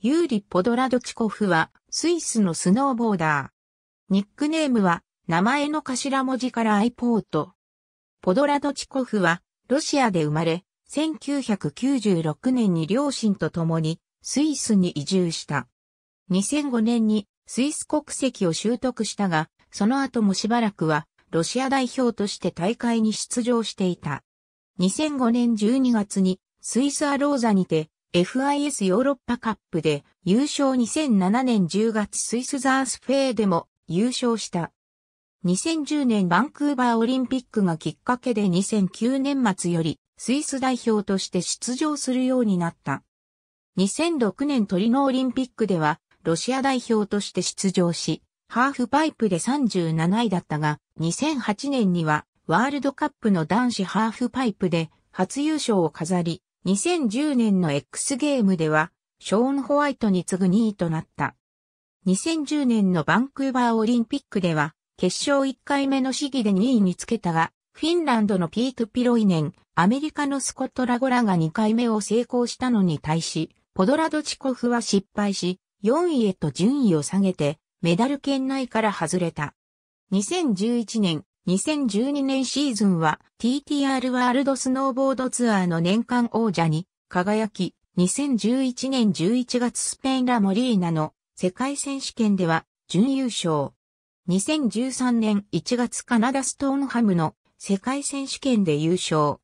ユーリ・ポドラドチコフは、スイスのスノーボーダー。ニックネームは、名前の頭文字からアイポート。ポドラドチコフは、ロシアで生まれ、1996年に両親と共に、スイスに移住した。2005年に、スイス国籍を習得したが、その後もしばらくは、ロシア代表として大会に出場していた。2005年12月に、スイスアローザにて、FIS ヨーロッパカップで優勝2007年10月スイスザースフェーでも優勝した。2010年バンクーバーオリンピックがきっかけで2009年末よりスイス代表として出場するようになった。2006年トリノオリンピックではロシア代表として出場し、ハーフパイプで37位だったが、2008年にはワールドカップの男子ハーフパイプで初優勝を飾り、2010年の X ゲームでは、ショーン・ホワイトに次ぐ2位となった。2010年のバンクーバーオリンピックでは、決勝1回目の試技で2位につけたが、フィンランドのピート・ピロイネン、アメリカのスコット・ラゴラが2回目を成功したのに対し、ポドラドチコフは失敗し、4位へと順位を下げて、メダル圏内から外れた。2011年、2012年シーズンは TTR ワールドスノーボードツアーの年間王者に輝き、2011年11月スペインラモリーナの世界選手権では準優勝。2013年1月カナダストーンハムの世界選手権で優勝。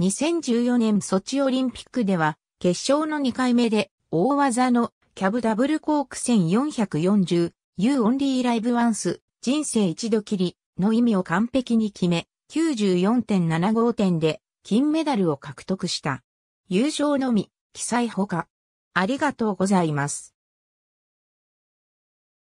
2014年ソチオリンピックでは決勝の2回目で大技のキャブダブルコーク1440 U オンリーライブワンス人生一度きりの意味を完璧に決め、94.75点で金メダルを獲得した。優勝のみ、記載ほか。ありがとうございます。